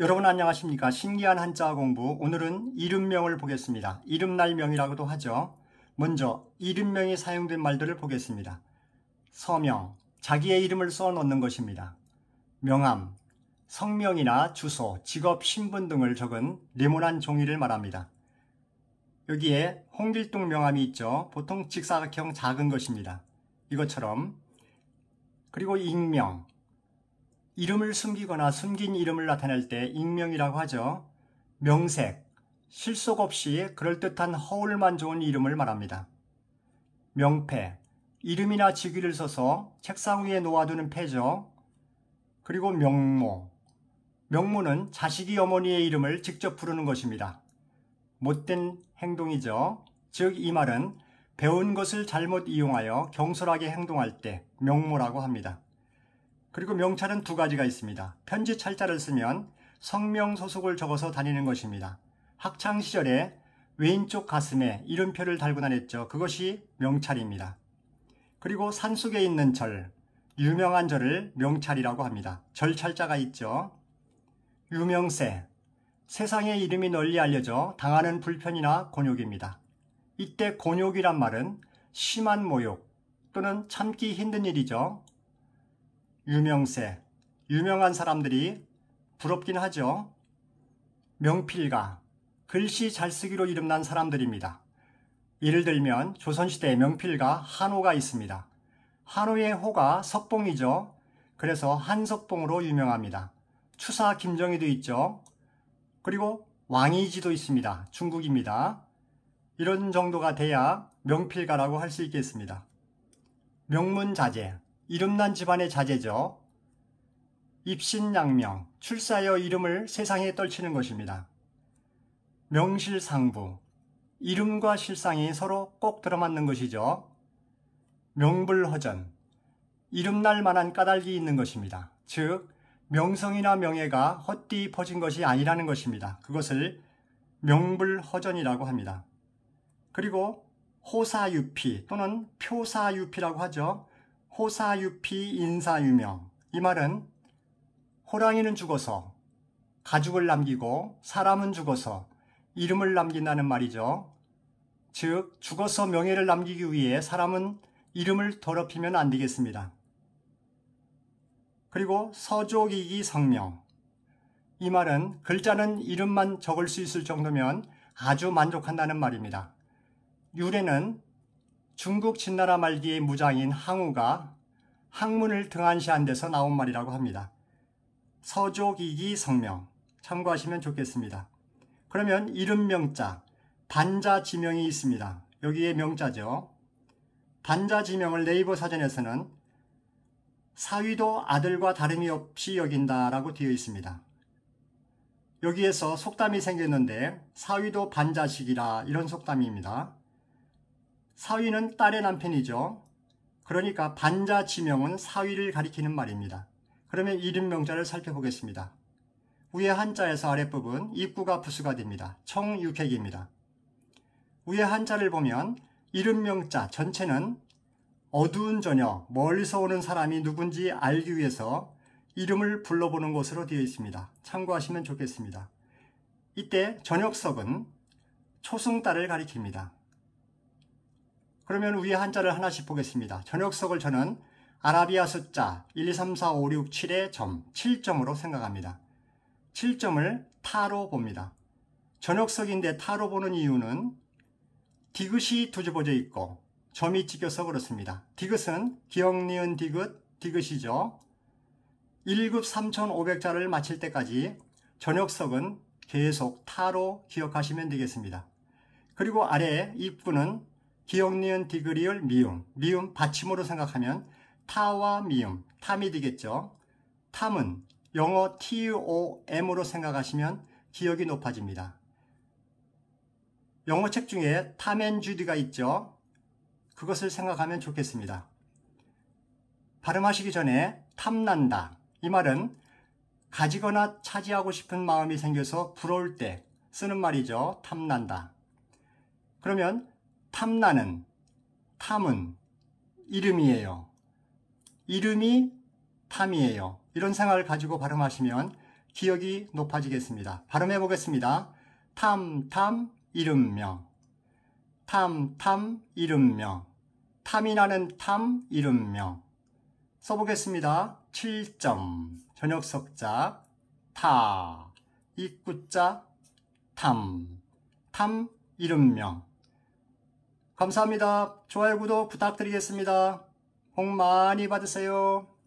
여러분 안녕하십니까 신기한 한자 공부 오늘은 이름명을 보겠습니다 이름날명이라고도 하죠 먼저 이름명이 사용된 말들을 보겠습니다 서명 자기의 이름을 써 넣는 것입니다 명함 성명이나 주소, 직업, 신분 등을 적은 네모난 종이를 말합니다 여기에 홍길동 명함이 있죠 보통 직사각형 작은 것입니다 이것처럼 그리고 익명 이름을 숨기거나 숨긴 이름을 나타낼 때 익명이라고 하죠. 명색, 실속 없이 그럴듯한 허울만 좋은 이름을 말합니다. 명패, 이름이나 직위를 써서 책상 위에 놓아두는 패죠. 그리고 명모, 명모는 자식이 어머니의 이름을 직접 부르는 것입니다. 못된 행동이죠. 즉 이 말은 배운 것을 잘못 이용하여 경솔하게 행동할 때 명모라고 합니다. 그리고 명찰은 두 가지가 있습니다. 편지 찰자를 쓰면 성명 소속을 적어서 다니는 것입니다. 학창 시절에 왼쪽 가슴에 이름표를 달고 다녔죠. 그것이 명찰입니다. 그리고 산속에 있는 절, 유명한 절을 명찰이라고 합니다. 절찰자가 있죠. 유명세, 세상의 이름이 널리 알려져 당하는 불편이나 곤욕입니다. 이때 곤욕이란 말은 심한 모욕 또는 참기 힘든 일이죠. 유명세, 유명한 사람들이 부럽긴 하죠. 명필가, 글씨 잘쓰기로 이름난 사람들입니다. 예를 들면 조선시대 명필가 한호가 있습니다. 한호의 호가 석봉이죠. 그래서 한석봉으로 유명합니다. 추사 김정희도 있죠. 그리고 왕이지도 있습니다. 중국입니다. 이런 정도가 돼야 명필가라고 할 수 있겠습니다. 명문자재, 이름난 집안의 자제죠. 입신양명, 출사여 이름을 세상에 떨치는 것입니다. 명실상부, 이름과 실상이 서로 꼭 들어맞는 것이죠. 명불허전, 이름날 만한 까닭이 있는 것입니다. 즉, 명성이나 명예가 헛디 퍼진 것이 아니라는 것입니다. 그것을 명불허전이라고 합니다. 그리고 호사유피 또는 표사유피라고 하죠. 호사유피 인사유명 이 말은 호랑이는 죽어서 가죽을 남기고 사람은 죽어서 이름을 남긴다는 말이죠. 즉 죽어서 명예를 남기기 위해 사람은 이름을 더럽히면 안 되겠습니다. 그리고 서족이기 성명 이 말은 글자는 이름만 적을 수 있을 정도면 아주 만족한다는 말입니다. 유래는 중국 진나라 말기의 무장인 항우가 학문을 등한시한 데서 나온 말이라고 합니다. 서족이기 성명 참고하시면 좋겠습니다. 그러면 이름명자, 단자지명이 있습니다. 여기에 명자죠. 단자지명을 네이버 사전에서는 사위도 아들과 다름이 없이 여긴다라고 되어 있습니다. 여기에서 속담이 생겼는데 사위도 반자식이라 이런 속담입니다. 사위는 딸의 남편이죠. 그러니까 반자 지명은 사위를 가리키는 말입니다. 그러면 이름 명자를 살펴보겠습니다. 위에 한자에서 아랫부분 입구가 부수가 됩니다. 총 6핵입니다. 위에 한자를 보면 이름 명자 전체는 어두운 저녁 멀리서 오는 사람이 누군지 알기 위해서 이름을 불러보는 것으로 되어 있습니다. 참고하시면 좋겠습니다. 이때 저녁석은 초승달을 가리킵니다. 그러면 위에 한자를 하나씩 보겠습니다. 저녁석을 저는 아라비아 숫자 1, 2, 3, 4, 5, 6, 7의 점, 7점으로 생각합니다. 7점을 타로 봅니다. 전역석인데 타로 보는 이유는 디귿이 두집어져 있고 점이 찍혀서 그렇습니다. 디귿은 기억니은 디귿, 디귿이죠. 1급 3,500자를 마칠 때까지 전역석은 계속 타로 기억하시면 되겠습니다. 그리고 아래 입구는 기억 니은, 디그리을 미음. 미음 받침으로 생각하면 타와 미음, 탐이 되겠죠. 탐은 영어 TOM으로 생각하시면 기억이 높아집니다. 영어 책 중에 탐앤주디가 있죠. 그것을 생각하면 좋겠습니다. 발음하시기 전에 탐난다. 이 말은 가지거나 차지하고 싶은 마음이 생겨서 부러울 때 쓰는 말이죠. 탐난다. 그러면 탐나는, 탐은 이름이에요. 이름이 탐이에요. 이런 생각을 가지고 발음하시면 기억이 높아지겠습니다. 발음해 보겠습니다. 탐, 탐, 이름명. 탐, 탐, 이름명. 탐이 나는 탐, 이름명. 써보겠습니다. 7점. 저녁 석자 타. 입구자. 탐. 탐, 이름명. 감사합니다. 좋아요, 구독 부탁드리겠습니다. 복 많이 받으세요.